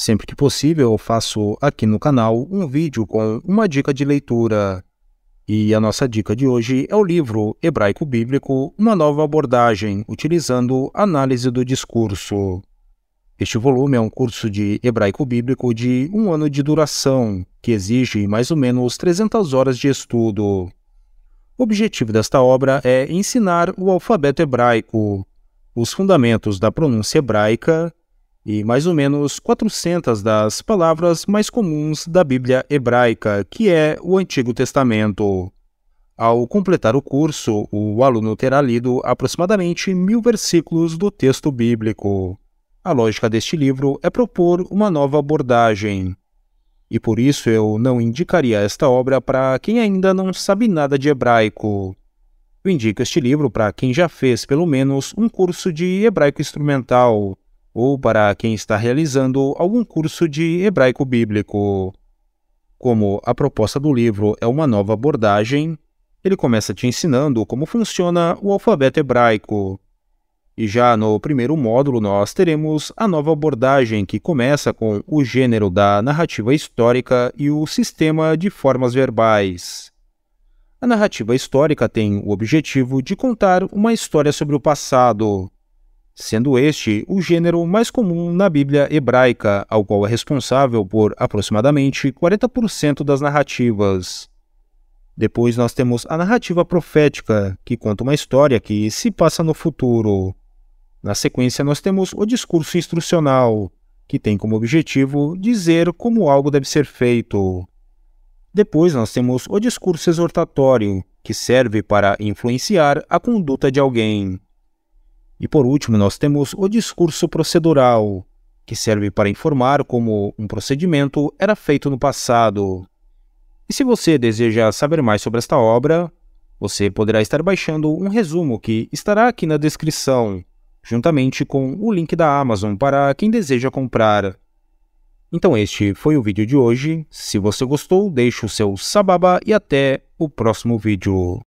Sempre que possível, eu faço aqui no canal um vídeo com uma dica de leitura. E a nossa dica de hoje é o livro Hebraico Bíblico Uma Nova Abordagem, utilizando análise do discurso. Este volume é um curso de hebraico bíblico de um ano de duração, que exige mais ou menos 300 horas de estudo. O objetivo desta obra é ensinar o alfabeto hebraico, os fundamentos da pronúncia hebraica e mais ou menos 400 das palavras mais comuns da Bíblia hebraica, que é o Antigo Testamento. Ao completar o curso, o aluno terá lido aproximadamente mil versículos do texto bíblico. A lógica deste livro é propor uma nova abordagem. E por isso eu não indicaria esta obra para quem ainda não sabe nada de hebraico. Eu indico este livro para quem já fez pelo menos um curso de hebraico instrumental, ou para quem está realizando algum curso de hebraico bíblico. Como a proposta do livro é uma nova abordagem, ele começa te ensinando como funciona o alfabeto hebraico. E já no primeiro módulo, nós teremos a nova abordagem que começa com o gênero da narrativa histórica e o sistema de formas verbais. A narrativa histórica tem o objetivo de contar uma história sobre o passado, sendo este o gênero mais comum na Bíblia hebraica, ao qual é responsável por aproximadamente 40% das narrativas. Depois nós temos a narrativa profética, que conta uma história que se passa no futuro. Na sequência, nós temos o discurso instrucional, que tem como objetivo dizer como algo deve ser feito. Depois, nós temos o discurso exortatório, que serve para influenciar a conduta de alguém. E por último, nós temos o discurso procedural, que serve para informar como um procedimento era feito no passado. E se você deseja saber mais sobre esta obra, você poderá estar baixando um resumo que estará aqui na descrição, juntamente com o link da Amazon para quem deseja comprar. Então este foi o vídeo de hoje. Se você gostou, deixe o seu sababa e até o próximo vídeo.